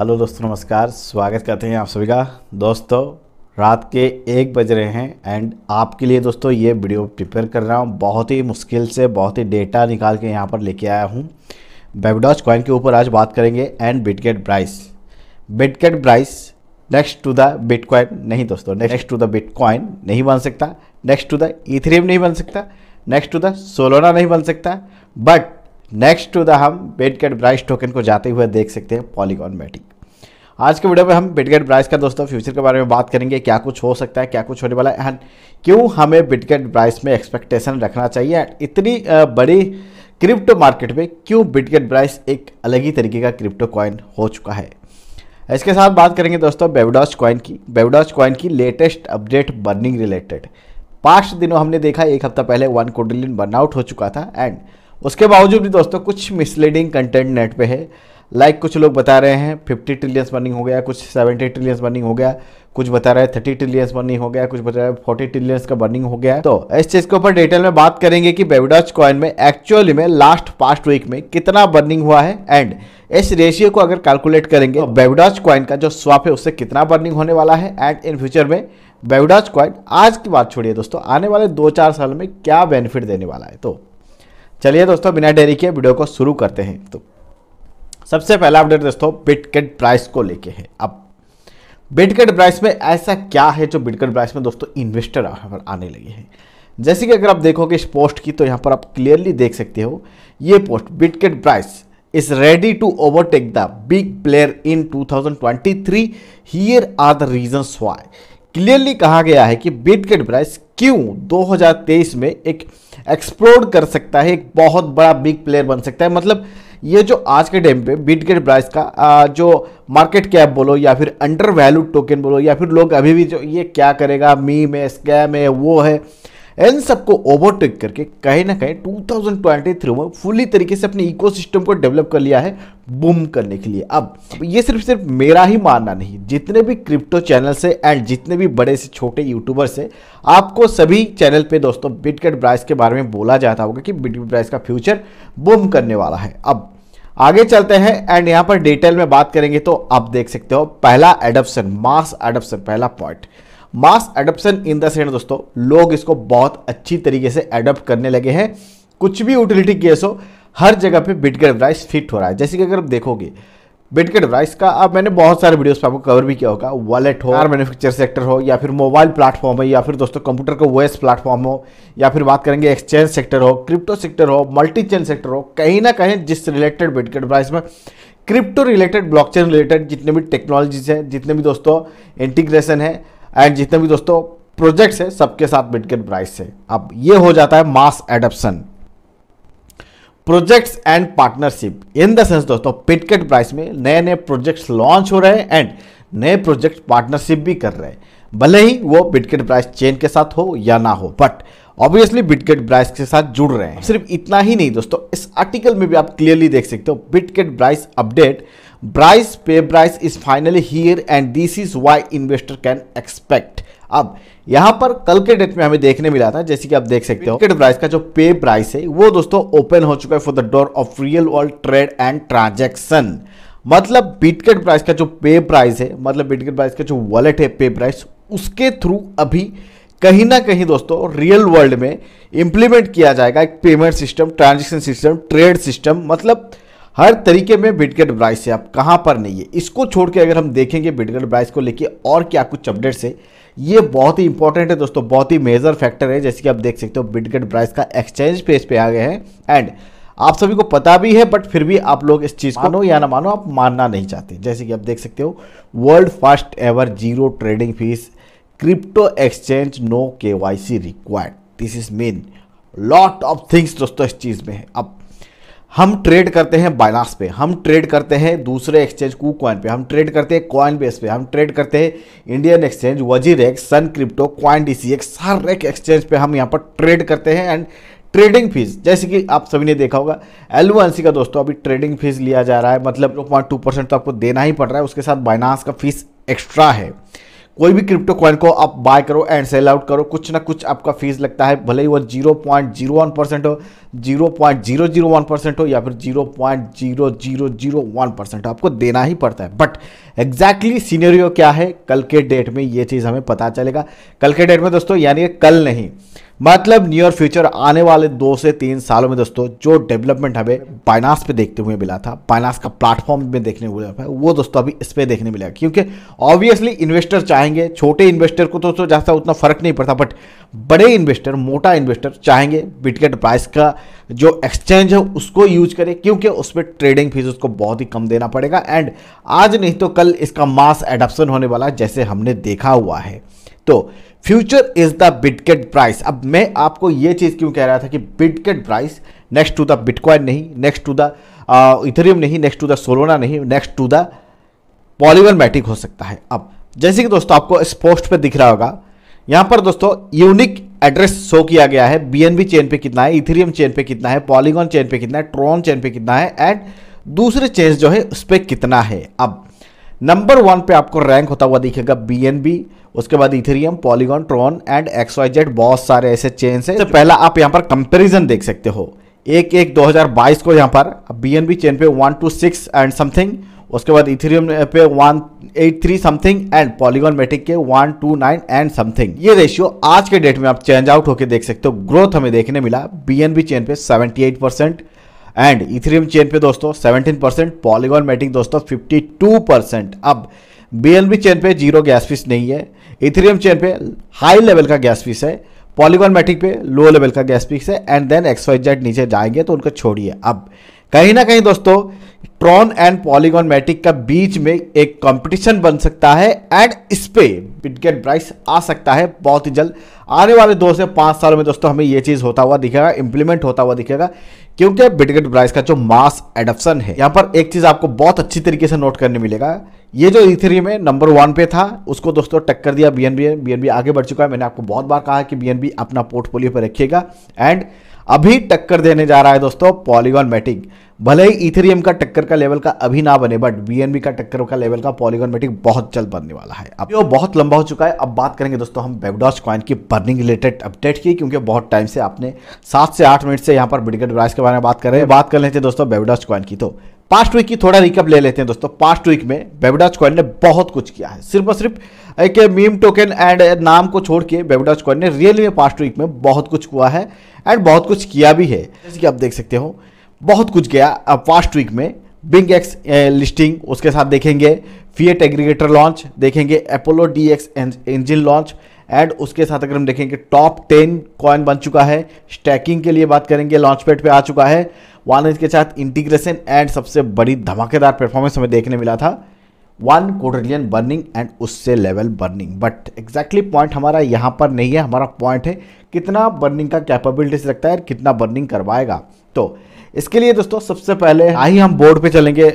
hello दोस्तों नमस्कार स्वागत करते हैं आप सभी का दोस्तों रात के एक बज रहे हैं एंड आपके लिए दोस्तों ये वीडियो प्रिपेयर कर रहा हूँ बहुत ही मुश्किल से बहुत ही डेटा निकाल के यहाँ पर लेके आया हूँ बेबडॉज कॉइन के ऊपर आज बात करेंगे and Bitget price Bitget price next to the Bitcoin नहीं दोस्तों नेक्स्ट टू द बिटकॉइन नहीं बन सकता नेक्स्ट टू द इथरीम नहीं बन सकता नेक्स्ट टू द सोलोना नहीं बन सकता बट नेक्स्ट टू द हम बेटगेट ब्राइस टोकन को जाते हुए देख सकते हैं पॉलीगॉन मैटिक आज के वीडियो में हम बिटगेट ब्राइस का दोस्तों फ्यूचर के बारे में बात करेंगे क्या कुछ हो सकता है क्या कुछ होने वाला है एंड क्यों हमें बिटगेट ब्राइस में एक्सपेक्टेशन रखना चाहिए इतनी बड़ी क्रिप्टो मार्केट में क्यों बिटगेट ब्राइस एक अलग ही तरीके का क्रिप्टो कॉइन हो चुका है इसके साथ बात करेंगे दोस्तों बेवडॉच कॉइन की बेवडॉज कॉइन की latest update burning related past दिनों हमने देखा एक हफ्ता पहले वन कोडिलियन बर्नआउट हो चुका था एंड उसके बावजूद भी दोस्तों कुछ मिसलीडिंग कंटेंट नेट पे है लाइक like कुछ लोग बता रहे हैं 50 ट्रिलियंस बर्निंग हो गया कुछ 70 ट्रिलियंस बर्निंग हो गया कुछ बता रहे हैं 30 ट्रिलियंस बर्निंग हो गया कुछ बता रहे हैं 40 ट्रिलियंस का बर्निंग हो गया तो इस चीज के ऊपर डिटेल में बात करेंगे कि बेबीडॉच कॉइन में एक्चुअली में लास्ट पास्ट वीक में कितना बर्निंग हुआ है एंड इस रेशियो को अगर कैलकुलेट करेंगे तो बेबीडॉच कॉइन का जो स्वाप है उससे कितना बर्निंग होने वाला है एंड इन फ्यूचर में बेबीडॉच कॉइन आज की बात छोड़िए दोस्तों आने वाले दो चार साल में क्या बेनिफिट देने वाला है तो चलिए दोस्तों बिना डेरी के वीडियो को शुरू करते हैं तो सबसे पहला अपडेट दोस्तों बिटकेट प्राइस को लेके है अब बिटकेट प्राइस में ऐसा क्या है जो बिटकेट प्राइस में दोस्तों इन्वेस्टर पर आने लगे हैं जैसे कि अगर आप देखोगे इस पोस्ट की तो यहाँ पर आप क्लियरली देख सकते हो ये post Bitget price is ready to overtake the big player in 2023 here are the reasons why clearly कहा गया है कि बिटकॉइन प्राइस क्यों 2023 में एक एक्सप्लोड कर सकता है एक बहुत बड़ा बिग प्लेयर बन सकता है मतलब ये जो आज के टाइम पे बिटकॉइन प्राइस का जो मार्केट कैप बोलो या फिर अंडर वैल्यू टोकन बोलो या फिर लोग अभी भी जो ये क्या करेगा मीम है स्कैम है वो है इन सबको ओवरटेक करके कहीं ना कहीं 2023 में फुली तरीके से अपने इकोसिस्टम को डेवलप कर लिया है बूम करने के लिए अब ये सिर्फ सिर्फ मेरा ही मानना नहीं जितने भी क्रिप्टो चैनल्स है एंड जितने भी बड़े से छोटे यूट्यूबर्स है आपको सभी चैनल पे दोस्तों बिटकेट ब्राइस के बारे में बोला जाता होगा कि बिटकट ब्राइस का फ्यूचर बूम करने वाला है अब आगे चलते हैं एंड यहां पर डिटेल में बात करेंगे तो आप देख सकते हो पहला एडप्शन मास एडप्शन पहला point mass adoption in the sense दोस्तों लोग इसको बहुत अच्छी तरीके से एडप्ट करने लगे हैं कुछ भी यूटिलिटी केस हो हर जगह पे बिटगेट डिवाइस फिट हो रहा है जैसे कि अगर आप देखोगे बिटगेट डिवाइस का अब मैंने बहुत सारे वीडियोस पे आपको कवर भी किया होगा वॉलेट हो कार मैन्युफैक्चर सेक्टर हो या फिर मोबाइल प्लेटफॉर्म हो या फिर दोस्तों कंप्यूटर का वेस प्लेटफॉर्म हो या फिर बात करेंगे एक्सचेंज सेक्टर हो क्रिप्टो सेक्टर हो मल्टी चेन सेक्टर हो कहीं ना कहीं जिस रिलेटेड बिटगेट प्राइस में क्रिप्टो रिलेटेड ब्लॉकचेन रिलेटेड जितने भी टेक्नोलॉजीज हैं जितने भी दोस्तों इंटीग्रेशन है एंड जितने भी दोस्तों प्रोजेक्ट्स है सबके साथ बिटकॉइन प्राइस है अब ये हो जाता है mass adoption projects and partnership in the sense दोस्तों पिटकेट प्राइस में नए नए प्रोजेक्ट्स लॉन्च हो रहे हैं एंड नए प्रोजेक्ट पार्टनरशिप भी कर रहे हैं भले ही वो बिटकेट प्राइस चेन के साथ हो या ना हो बट ऑब्वियसली बिटकेट प्राइस के साथ जुड़ रहे हैं सिर्फ इतना ही नहीं दोस्तों इस आर्टिकल में भी आप क्लियरली देख सकते हो बिटकेट प्राइस अपडेट ब्राइस पे price is finally here and this is why investor can expect अब यहां पर कल के डेट में हमें देखने मिला था जैसे कि आप देख सकते हो मार्केट प्राइस का जो पे प्राइस है वो दोस्तों ओपन हो चुका है for the door of real world trade and transaction मतलब बिटकेट प्राइस का जो पे प्राइस है मतलब बिटकेट प्राइस का जो वॉलेट है पे प्राइस उसके थ्रू अभी कहीं ना कहीं दोस्तों रियल वर्ल्ड में इंप्लीमेंट किया जाएगा एक payment system transaction system trade system मतलब हर तरीके में बिटगेट ब्राइस से आप कहाँ पर नहीं है इसको छोड़ के अगर हम देखेंगे बिटगेट ब्राइस को लेके और क्या कुछ अपडेट्स है ये बहुत ही इंपॉर्टेंट है दोस्तों बहुत ही मेजर फैक्टर है जैसे कि आप देख सकते हो बिटगेट ब्राइस का एक्सचेंज पेज पे आ गया है एंड आप सभी को पता भी है बट फिर भी आप लोग इस चीज़ को मानो या ना मानो आप मानना नहीं चाहते जैसे कि आप देख सकते हो world first ever zero trading fees crypto exchange no K Y C required this is main lot of things दोस्तों इस चीज़ में है अब हम ट्रेड करते हैं बाइनास पे हम ट्रेड करते हैं दूसरे एक्सचेंज कू कॉइन पे हम ट्रेड करते हैं कॉइन बेस पे हम ट्रेड करते हैं Indian exchange WazirX SunCrypto CoinDCX हर एक एक्सचेंज पे हम यहाँ पर ट्रेड करते हैं एंड ट्रेडिंग फीस जैसे कि आप सभी ने देखा होगा एल का दोस्तों अभी ट्रेडिंग फीस लिया जा रहा है मतलब जीरो पॉइंट टू परसेंट तो आपको देना ही पड़ रहा है उसके साथ बाइनास का फीस एक्स्ट्रा है कोई भी क्रिप्टो कॉइन को आप बाय करो एंड सेल आउट करो कुछ ना कुछ आपका फीस लगता है भले ही वो zero point zero one percent हो zero point zero zero one percent हो या फिर zero point zero zero zero one percent आपको देना ही पड़ता है बट एग्जैक्टली सीनरियो क्या है कल के डेट में ये चीज़ हमें पता चलेगा कल के डेट में दोस्तों यानी कल नहीं मतलब नियर फ्यूचर आने वाले दो से तीन सालों में दोस्तों जो डेवलपमेंट हमें बाइनास पे देखते हुए मिला था बाइनास का प्लेटफॉर्म में देखने हुए वो दोस्तों अभी इस पर देखने मिलेगा क्योंकि ऑब्वियसली इन्वेस्टर चाहेंगे छोटे इन्वेस्टर को दोस्तों जैसा उतना फर्क नहीं पड़ता बट बड़े इन्वेस्टर मोटा इन्वेस्टर चाहेंगे बिटकेट प्राइस का जो एक्सचेंज है उसको यूज करें क्योंकि उस पर ट्रेडिंग फीस उसको बहुत ही कम देना पड़ेगा एंड आज नहीं तो कल इसका मास एडप्शन होने वाला जैसे हमने देखा हुआ है तो future is the Bitget price अब मैं आपको यह चीज़ क्यों कह रहा था कि Bitget price next to the Bitcoin नहीं नेक्स्ट टू द इथेरियम नहीं नेक्स्ट टू द सोलोना नहीं next to the Polygon Matic हो सकता है अब जैसे कि दोस्तों आपको इस पोस्ट पर दिख रहा होगा यहां पर दोस्तों यूनिक एड्रेस शो किया गया है बी चेन पे कितना है इथेरियम चेन पे कितना है पॉलीगॉन चेन पे कितना है ट्रॉन चेन पे कितना है एंड दूसरे चेन जो है उस पर कितना है अब नंबर वन पे आपको रैंक होता हुआ दिखेगा बी उसके बाद Ethereum Polygon Tron and Z बहुत सारे ऐसे चेन्स हैं तो पहला आप यहाँ पर कंपेरिजन देख सकते हो एक एक 2022 को यहाँ पर बी चेन पे one two six and something उसके बाद इथेरियम पे one eight three something and Polygon Matic के one two nine and something ये रेशियो आज के डेट में आप चेंज आउट होकर देख सकते हो ग्रोथ हमें देखने मिला बी चेन पे seventy eight percent and Ethereum chain पे दोस्तों 17 परसेंट पॉलीगॉन मैटिंग दोस्तों 52 परसेंट अब बी चेन पे जीरो गैस फीस नहीं है इथेरियम चेन पे हाई लेवल का गैस फीस है पॉलीगॉन मैटिक पे लो लेवल का गैस फीस है and then X Y Z नीचे जाएंगे तो उनको छोड़िए अब कहीं ना कहीं दोस्तों ट्रॉन एंड पॉलीगॉन मैटिक का बीच में एक कंपटीशन बन सकता है एंड इस पे बिटगेट प्राइस आ सकता है बहुत ही जल्द आने वाले दो से पांच साल में दोस्तों हमें यह चीज़ होता हुआ दिखेगा इंप्लीमेंट होता हुआ दिखेगा क्योंकि बिटगेट ब्राइस का जो मास एडप्शन है यहाँ पर एक चीज आपको बहुत अच्छी तरीके से नोट करने मिलेगा ये जो इथेरियम में नंबर वन पे था उसको दोस्तों टक्कर दिया बीएनबी बीएनबी आगे बढ़ चुका है मैंने आपको बहुत बार कहा कि बीएनबी अपना पोर्टफोलियो पर रखिएगा एंड अभी टक्कर देने जा रहा है दोस्तों पॉलीगॉन मैटिक भले ही इथेरियम का टक्कर का लेवल का अभी ना बने बट बीएनबी का टक्कर का लेवल का पॉलीगॉन मैटिक बहुत जल्द बनने वाला है अब वो बहुत लंबा हो चुका है अब बात करेंगे दोस्तों हम बेबडॉच कॉइन की बर्निंग रिलेटेड अपडेट की क्योंकि बहुत टाइम से आपने सात से आठ मिनट से यहाँ पर बिडिकट प्राइस के बारे में बात कर रहे हैं बात कर लेते दोस्तों बेबडॉस कॉइन की तो पास्ट वीक की थोड़ा रिकअप ले लेते हैं दोस्तों पास्ट वीक में बेबडाज कॉइन ने बहुत कुछ किया है सिर्फ और सिर्फ एक मीम टोकन एंड नाम को छोड़ के बेबडाज कॉइन ने रियल में पास्ट वीक में बहुत कुछ हुआ है एंड बहुत कुछ किया भी है जैसे कि आप देख सकते हो बहुत कुछ गया पास्ट वीक में बिंग एक्स लिस्टिंग उसके साथ देखेंगे फीएट एग्रीगेटर लॉन्च देखेंगे Apollo D X engine launch and उसके साथ अगर हम देखेंगे टॉप टेन कॉइन बन चुका है स्टैकिंग के लिए बात करेंगे लॉन्च पेड पे आ चुका है वानज के साथ इंटीग्रेशन एंड सबसे बड़ी धमाकेदार परफॉर्मेंस हमें देखने मिला था वन कोटरियन बर्निंग एंड उससे level burning but exactly point हमारा यहाँ पर नहीं है हमारा पॉइंट है कितना बर्निंग का कैपेबिलिटीज रखता है कितना बर्निंग करवाएगा तो इसके लिए दोस्तों सबसे पहले आई हम बोर्ड पे चलेंगे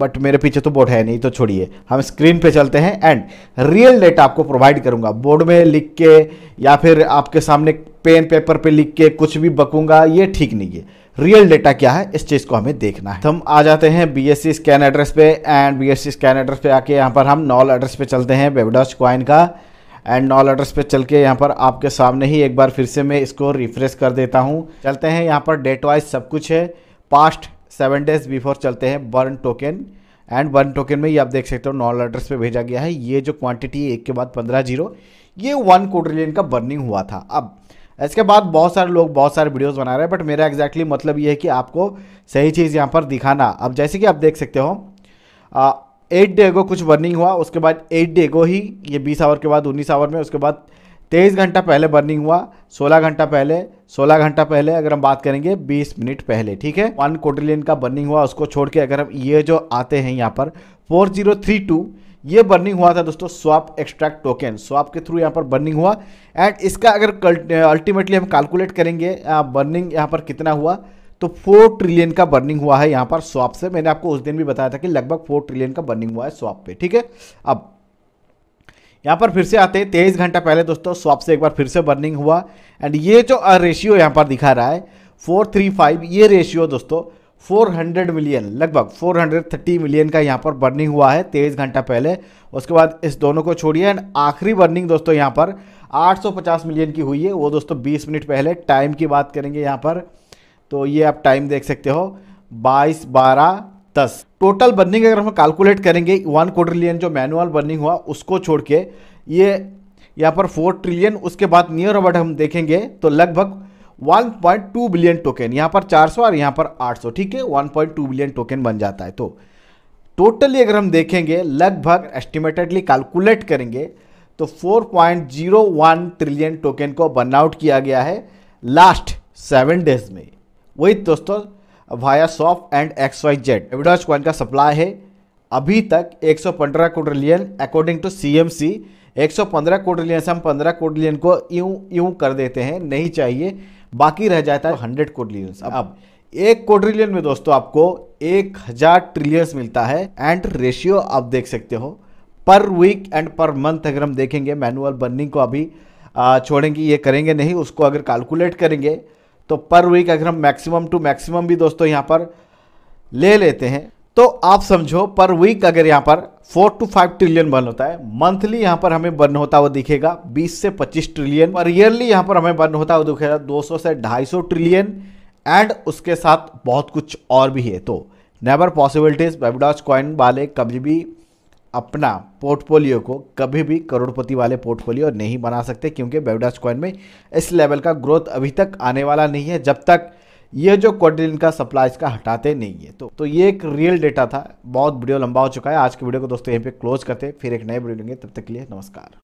बट मेरे पीछे तो बोर्ड है नहीं तो छोड़िए हम स्क्रीन पे चलते हैं एंड रियल डेटा आपको प्रोवाइड करूंगा बोर्ड में लिख के या फिर आपके सामने पेन पेपर पे लिख के कुछ भी बकूंगा ये ठीक नहीं है रियल डेटा क्या है इस चीज़ को हमें देखना है तो हम आ जाते हैं B S C scan address पे and B S C scan address पे आके यहाँ पर हम नॉल एड्रेस पे चलते हैं बेबडॉच क्वाइन का एंड नॉल एड्रेस पे चल के यहाँ पर आपके सामने ही एक बार फिर से मैं इसको रिफ्रेश कर देता हूँ चलते हैं यहाँ पर डेट वाइज सब कुछ है पास्ट सेवन डेज बिफोर चलते हैं burn token and one token में ये आप देख सकते हो नॉल एड्रेस पे भेजा गया है ये जो क्वांटिटी एक के बाद पंद्रह जीरो ये वन कोट्रिलियन का बर्निंग हुआ था अब इसके बाद बहुत सारे लोग बहुत सारे वीडियोस बना रहे हैं बट मेरा एग्जैक्टली exactly मतलब ये है कि आपको सही चीज़ यहाँ पर दिखाना अब जैसे कि आप देख सकते हो एट डे को कुछ बर्निंग हुआ उसके बाद एट डे को ही ये बीस आवर के बाद उन्नीस आवर में उसके बाद तेईस घंटा पहले बर्निंग हुआ सोलह घंटा पहले सोलह घंटा पहले अगर हम बात करेंगे बीस मिनट पहले ठीक है वन कोटिलियन का बर्निंग हुआ उसको छोड़ के अगर हम ये जो आते हैं यहाँ पर फोर जीरो थ्री टू ये बर्निंग हुआ था दोस्तों स्वाप एक्सट्रैक्ट टोकन स्वाप के थ्रू यहाँ पर बर्निंग हुआ एंड इसका अगर अल्टीमेटली हम कैलकुलेट करेंगे बर्निंग यहाँ पर कितना हुआ तो फोर ट्रिलियन का बर्निंग हुआ है यहाँ पर स्वाप से मैंने आपको उस दिन भी बताया था कि लगभग फोर ट्रिलियन का बर्निंग हुआ है स्वाप पे ठीक है अब यहाँ पर फिर से आते हैं तेईस घंटा पहले दोस्तों स्वाप से एक बार फिर से बर्निंग हुआ एंड ये जो रेशियो यहाँ पर दिखा रहा है फोर थ्री फाइव ये रेशियो दोस्तों 400 मिलियन लगभग 430 मिलियन का यहाँ पर बर्निंग हुआ है तेईस घंटा पहले उसके बाद इस दोनों को छोड़िए एंड आखिरी बर्निंग दोस्तों यहाँ पर 850 मिलियन की हुई है वो दोस्तों 20 मिनट पहले टाइम की बात करेंगे यहाँ पर तो ये आप टाइम देख सकते हो बाईस बारह दस टोटल बर्निंग अगर हम कैलकुलेट करेंगे वन ट्रिलियन जो मैनुअल बर्निंग हुआ उसको छोड़ के ये यहाँ पर फोर ट्रिलियन उसके बाद नियर अबाउट हम देखेंगे तो लगभग 1.2 बिलियन टोकन यहां पर 400 और यहां पर 800 ठीक है 1.2 बिलियन टोकन बन जाता है तो टोटली अगर हम देखेंगे लगभग एस्टिमेटेडली कैलकुलेट करेंगे तो 4.01 ट्रिलियन टोकन को आउट किया गया है लास्ट सेवन डेज में वही दोस्तों via soft and X Y Z BabyDoge coin का सप्लाई है अभी तक 115 crore trillion according to C M C एक सौ करोड़ ट्रिलियन से हम 15 करोड़ को यूं यूं कर देते हैं नहीं चाहिए बाकी रह जाता है हंड्रेड कोट्रिलियंस अब एक कोड्रिलियन में दोस्तों आपको एक हजार ट्रिलियंस मिलता है एंड रेशियो आप देख सकते हो पर वीक एंड पर मंथ अगर हम देखेंगे मैनुअल बर्निंग को अभी छोड़ेंगे ये करेंगे नहीं उसको अगर कैलकुलेट करेंगे तो पर वीक अगर हम मैक्सिमम टू मैक्सिमम भी दोस्तों यहाँ पर ले लेते हैं तो आप समझो पर वीक अगर यहाँ पर four two five trillion burn होता है मंथली यहाँ पर हमें बर्न होता हुआ दिखेगा बीस से पच्चीस ट्रिलियन पर ईयरली यहाँ पर हमें बर्न होता हुआ दिखेगा दो सौ से ढाई सौ ट्रिलियन एंड उसके साथ बहुत कुछ और भी है तो नेवर पॉसिबिलिटीज बेबडॉच कॉइन वाले कभी भी अपना पोर्टफोलियो को कभी भी करोड़पति वाले पोर्टफोलियो नहीं बना सकते क्योंकि बेबडॉच कॉइन में इस लेवल का ग्रोथ अभी तक आने वाला नहीं है जब तक यह जो क्वाड्रिलियन का सप्लाई इसका हटाते नहीं है तो तो ये एक रियल डेटा था बहुत वीडियो लंबा हो चुका है आज के वीडियो को दोस्तों यहीं पे क्लोज करते हैं फिर एक नए वीडियो लेंगे तब तक के लिए नमस्कार